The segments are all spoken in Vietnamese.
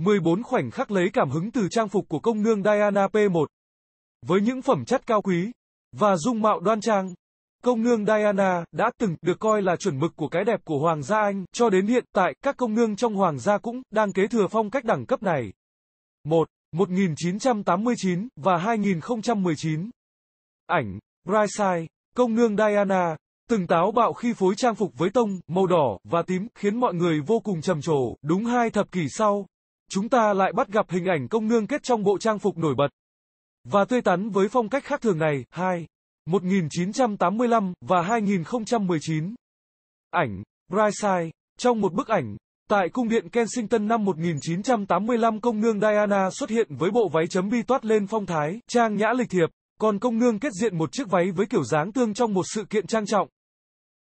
14 khoảnh khắc lấy cảm hứng từ trang phục của công nương Diana P1. Với những phẩm chất cao quý và dung mạo đoan trang, công nương Diana đã từng được coi là chuẩn mực của cái đẹp của Hoàng gia Anh, cho đến hiện tại, các công nương trong Hoàng gia cũng đang kế thừa phong cách đẳng cấp này. 1. 1989 và 2019 Ảnh, Brightside, công nương Diana, từng táo bạo khi phối trang phục với tông, màu đỏ và tím, khiến mọi người vô cùng trầm trồ. Đúng hai thập kỷ sau, chúng ta lại bắt gặp hình ảnh công nương kết trong bộ trang phục nổi bật và tươi tắn với phong cách khác thường này. 2. 1985 và 2019. Ảnh Brightside trong một bức ảnh tại cung điện Kensington năm 1985 công nương Diana xuất hiện với bộ váy chấm bi toát lên phong thái trang nhã lịch thiệp, còn công nương kết diện một chiếc váy với kiểu dáng tương trong một sự kiện trang trọng.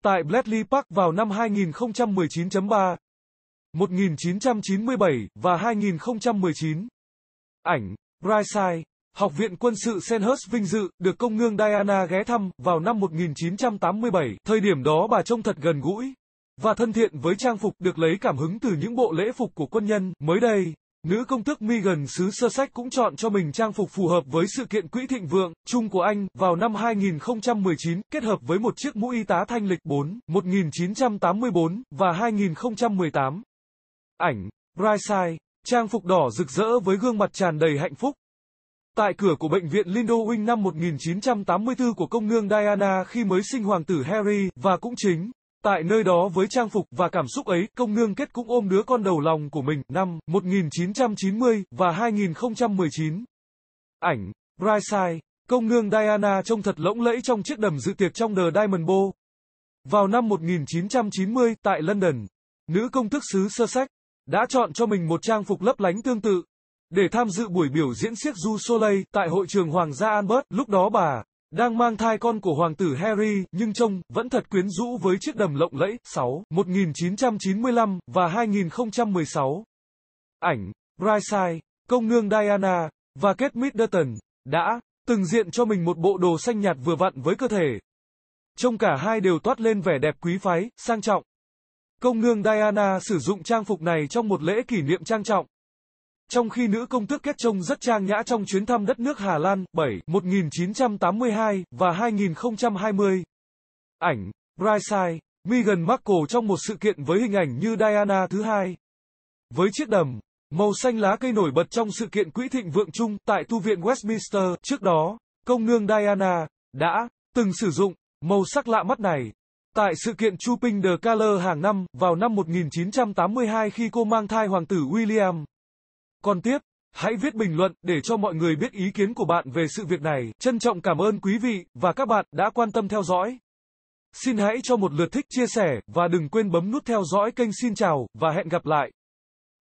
Tại Bletchley Park vào năm 2019.3, 1997 và 2019. Ảnh, Brightside, Học viện Quân sự Senhurst vinh dự, được công nương Diana ghé thăm vào năm 1987, thời điểm đó bà trông thật gần gũi và thân thiện với trang phục được lấy cảm hứng từ những bộ lễ phục của quân nhân. Mới đây, nữ công tước Megan xứ sơ sách cũng chọn cho mình trang phục phù hợp với sự kiện quỹ thịnh vượng chung của Anh vào năm 2019, kết hợp với một chiếc mũ y tá thanh lịch 4, 1984 và 2018. Ảnh, Brightside, trang phục đỏ rực rỡ với gương mặt tràn đầy hạnh phúc. Tại cửa của bệnh viện Lindo Wing năm 1984 của công nương Diana khi mới sinh hoàng tử Harry, và cũng chính, tại nơi đó với trang phục và cảm xúc ấy, công nương kết cũng ôm đứa con đầu lòng của mình, năm 1990 và 2019. Ảnh, Brightside, công nương Diana trông thật lỗng lẫy trong chiếc đầm dự tiệc trong The Diamond Bowl. Vào năm 1990, tại London, nữ công tước xứ Sussex, đã chọn cho mình một trang phục lấp lánh tương tự. Để tham dự buổi biểu diễn siếc du Soleil tại hội trường Hoàng gia Albert, lúc đó bà đang mang thai con của hoàng tử Harry, nhưng trông vẫn thật quyến rũ với chiếc đầm lộng lẫy 6, 1995 và 2016. Ảnh Brightside, công nương Diana và Kate Middleton đã từng diện cho mình một bộ đồ xanh nhạt vừa vặn với cơ thể. Trông cả hai đều toát lên vẻ đẹp quý phái, sang trọng. Công nương Diana sử dụng trang phục này trong một lễ kỷ niệm trang trọng. Trong khi nữ công tước kết trông rất trang nhã trong chuyến thăm đất nước Hà Lan 7 1982 và 2020. Ảnh Brightside, Meghan Markle trong một sự kiện với hình ảnh như Diana thứ hai. Với chiếc đầm màu xanh lá cây nổi bật trong sự kiện quỹ thịnh vượng chung tại tu viện Westminster, trước đó, công nương Diana đã từng sử dụng màu sắc lạ mắt này Tại sự kiện Chupin the Caler hàng năm, vào năm 1982 khi cô mang thai hoàng tử William. Còn tiếp, hãy viết bình luận để cho mọi người biết ý kiến của bạn về sự việc này. Trân trọng cảm ơn quý vị và các bạn đã quan tâm theo dõi. Xin hãy cho một lượt thích chia sẻ và đừng quên bấm nút theo dõi kênh Xin chào và hẹn gặp lại.